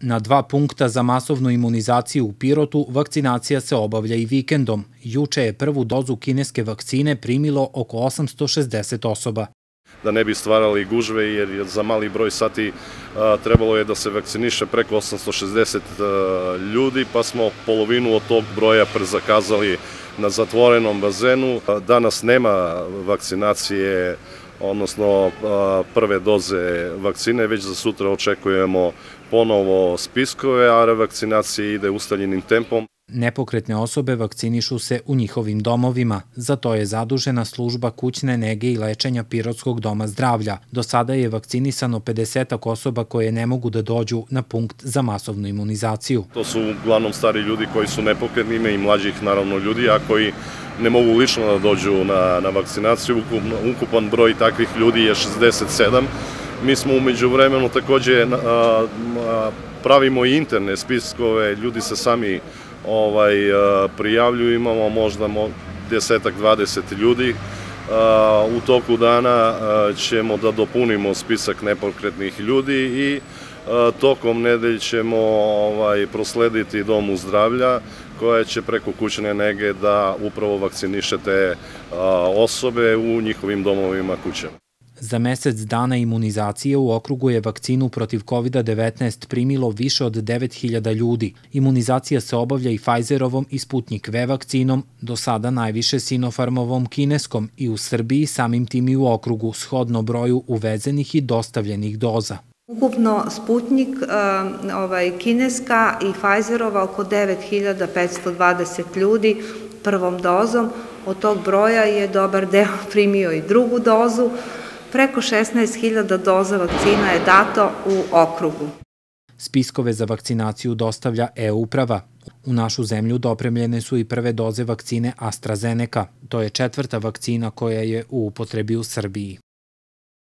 Na dva punkta za masovnu imunizaciju u Pirotu vakcinacija se obavlja i vikendom. Juče je prvu dozu kineske vakcine primilo oko 860 osoba. Da ne bi stvarali gužve jer za mali broj sati trebalo je da se vakciniše preko 860 ljudi pa smo polovinu od tog broja prezakazali na zatvorenom bazenu. Danas nema vakcinacije odnosno prve doze vakcine, već za sutra očekujemo ponovo spiskove, a revakcinacija ide ustaljenim tempom. Nepokretne osobe vakcinišu se u njihovim domovima. Za to je zadužena služba kućne nege i lečenja Pirotskog doma zdravlja. Do sada je vakcinisano 50 osoba koje ne mogu da dođu na punkt za masovnu imunizaciju. To su uglavnom stari ljudi koji su nepokretni, ime i mlađih naravno ljudi, a koji ne mogu lično da dođu na, na vakcinaciju. Ukupan broj takvih takvih ljudi je 67. Mi smo umeđu vremenu takođe pravimo i interne spiskove, ljudi se sami ovaj, prijavljuju, imamo možda desetak, dvadeset ljudi. U toku dana ćemo da dopunimo spisak nepokretnih ljudi i E, tokom nedelj ćemo ovaj, proslediti domu zdravlja koja će preko kućne nege da upravo vakciniše te e, osobe u njihovim domovima kućama. Za mesec dana imunizacije u okrugu je vakcinu protiv COVID-19 primilo više od 9000 ljudi. Imunizacija se obavlja i Pfizerovom i Sputnik V vakcinom, do sada najviše Sinopharmovom kineskom i u Srbiji samim tim i u okrugu, shodno broju uvezenih i dostavljenih doza. Ukupno Sputnik, e, ovaj, kineska i Pfizerova oko 9520 ljudi prvom dozom. Od tog broja je dobar deo primio i drugu dozu. Preko 16.000 doza vakcina je dato u okrugu. Spiskove za vakcinaciju dostavlja e-uprava. U našu zemlju dopremljene su i prve doze vakcine AstraZeneca. To je četvrta vakcina koja je u upotrebi u Srbiji.